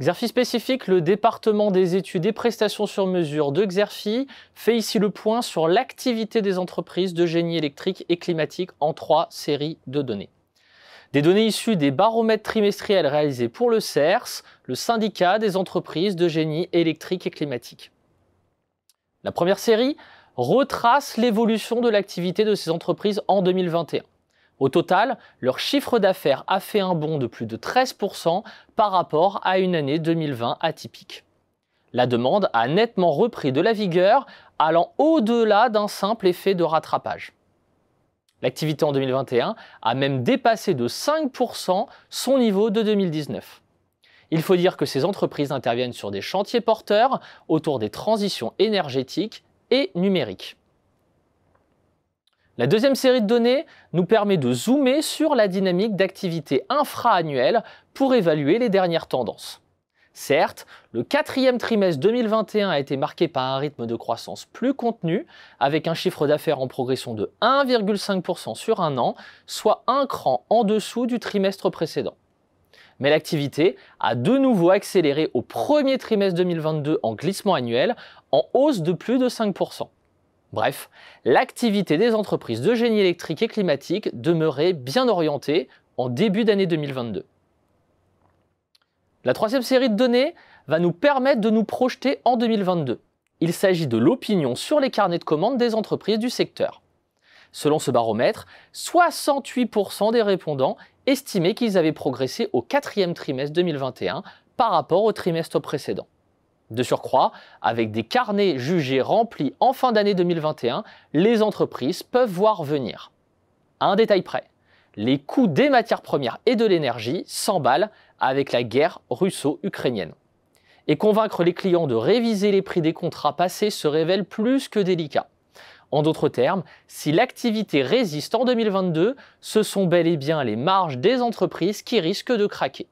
Xerfi spécifique, le département des études et prestations sur mesure de Xerfi fait ici le point sur l'activité des entreprises de génie électrique et climatique en trois séries de données. Des données issues des baromètres trimestriels réalisés pour le CERS, le syndicat des entreprises de génie électrique et climatique. La première série retrace l'évolution de l'activité de ces entreprises en 2021. Au total, leur chiffre d'affaires a fait un bond de plus de 13% par rapport à une année 2020 atypique. La demande a nettement repris de la vigueur, allant au-delà d'un simple effet de rattrapage. L'activité en 2021 a même dépassé de 5% son niveau de 2019. Il faut dire que ces entreprises interviennent sur des chantiers porteurs autour des transitions énergétiques et numériques. La deuxième série de données nous permet de zoomer sur la dynamique d'activité infra-annuelle pour évaluer les dernières tendances. Certes, le quatrième trimestre 2021 a été marqué par un rythme de croissance plus contenu, avec un chiffre d'affaires en progression de 1,5% sur un an, soit un cran en dessous du trimestre précédent. Mais l'activité a de nouveau accéléré au premier trimestre 2022 en glissement annuel, en hausse de plus de 5%. Bref, l'activité des entreprises de génie électrique et climatique demeurait bien orientée en début d'année 2022. La troisième série de données va nous permettre de nous projeter en 2022. Il s'agit de l'opinion sur les carnets de commandes des entreprises du secteur. Selon ce baromètre, 68% des répondants estimaient qu'ils avaient progressé au quatrième trimestre 2021 par rapport au trimestre précédent. De surcroît, avec des carnets jugés remplis en fin d'année 2021, les entreprises peuvent voir venir. un détail près, les coûts des matières premières et de l'énergie s'emballent avec la guerre russo-ukrainienne. Et convaincre les clients de réviser les prix des contrats passés se révèle plus que délicat. En d'autres termes, si l'activité résiste en 2022, ce sont bel et bien les marges des entreprises qui risquent de craquer.